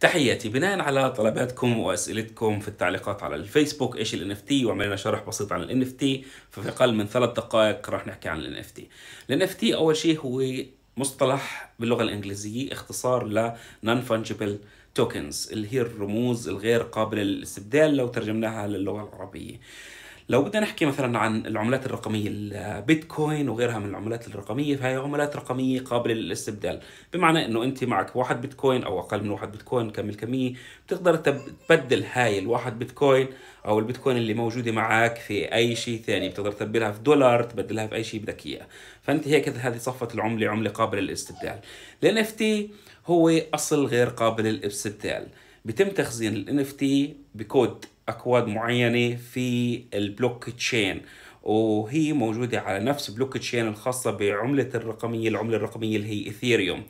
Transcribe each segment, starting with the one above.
تحياتي بناء على طلباتكم واسئلتكم في التعليقات على الفيسبوك ايش ال NFT وعملنا شرح بسيط عن ال NFT ففي اقل من ثلاث دقائق راح نحكي عن ال NFT. ال NFT اول شيء هو مصطلح باللغه الانجليزيه اختصار ل non fungible tokens اللي هي الرموز الغير قابله للاستبدال لو ترجمناها للغه العربيه. لو بدنا نحكي مثلا عن العملات الرقميه البيتكوين وغيرها من العملات الرقميه فهي عملات رقميه قابله للاستبدال بمعنى انه انت معك واحد بيتكوين او اقل من واحد بيتكوين كم الكميه بتقدر تبدل هاي الواحد بيتكوين او البيتكوين اللي موجوده معك في اي شيء ثاني بتقدر تبدلها في دولار تبدلها في اي شيء بدك اياه فانت هيك هذه صفه العمله عمله قابله للاستبدال الان اف تي هو اصل غير قابل للاستبدال بيتم تخزين ال NFT بكود اكواد معينه في البلوك تشين وهي موجوده على نفس بلوك تشين الخاصه بعمله الرقميه العمله الرقميه اللي هي ايثيريوم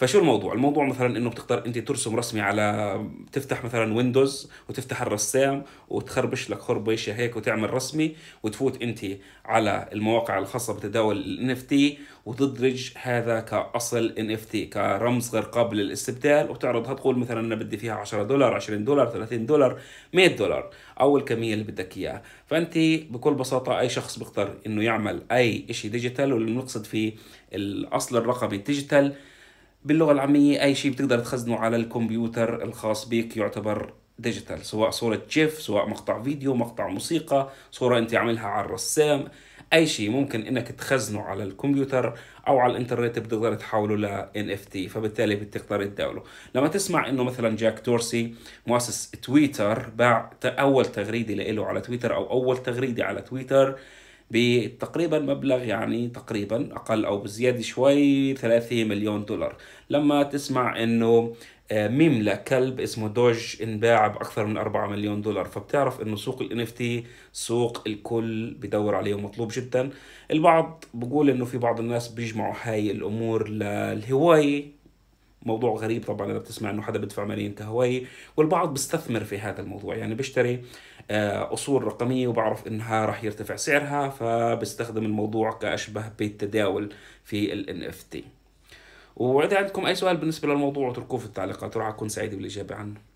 فشو الموضوع الموضوع مثلا انه بتقدر انت ترسم رسمه على تفتح مثلا ويندوز وتفتح الرسام وتخربش لك خربشه هيك وتعمل رسمه وتفوت انت على المواقع الخاصه بتداول ال اف تي وتدرج هذا كاصل ان اف تي كرمز غير قابل للاستبدال وبتعرضها تقول مثلا انا بدي فيها 10 دولار 20 دولار 30 دولار 100 دولار او الكميه اللي بدك اياها فانت بكل بساطه اي شخص بيقدر انه يعمل اي شيء ديجيتال واللي بنقصد فيه الاصل الرقمي ديجيتال باللغه العاميه اي شيء بتقدر تخزنه على الكمبيوتر الخاص بك يعتبر ديجيتال سواء صوره جيف سواء مقطع فيديو مقطع موسيقى صوره انت عاملها على الرسام اي شيء ممكن انك تخزنه على الكمبيوتر او على الانترنت بتقدر تحوله ل ان اف تي فبالتالي بتقدر تداوله لما تسمع انه مثلا جاك تورسي مؤسس تويتر باع اول تغريده له على تويتر او اول تغريده على تويتر بتقريبا مبلغ يعني تقريبا اقل او بزياده شوي 3 مليون دولار لما تسمع انه آه، ميم لكلب اسمه دوج انباع باكثر من 4 مليون دولار فبتعرف انه سوق الان اف تي سوق الكل بدور عليه ومطلوب جدا البعض بقول انه في بعض الناس بيجمعوا هاي الامور للهوايه موضوع غريب طبعا اذا بتسمع انه حدا بيدفع ملايين كهوايه والبعض بيستثمر في هذا الموضوع يعني بيشتري آه، اصول رقميه وبعرف انها راح يرتفع سعرها فبيستخدم الموضوع كاشبه بالتداول في ال اف تي واذا عندكم اي سؤال بالنسبه للموضوع اتركوه في التعليقات راح اكون سعيد بالاجابه عنه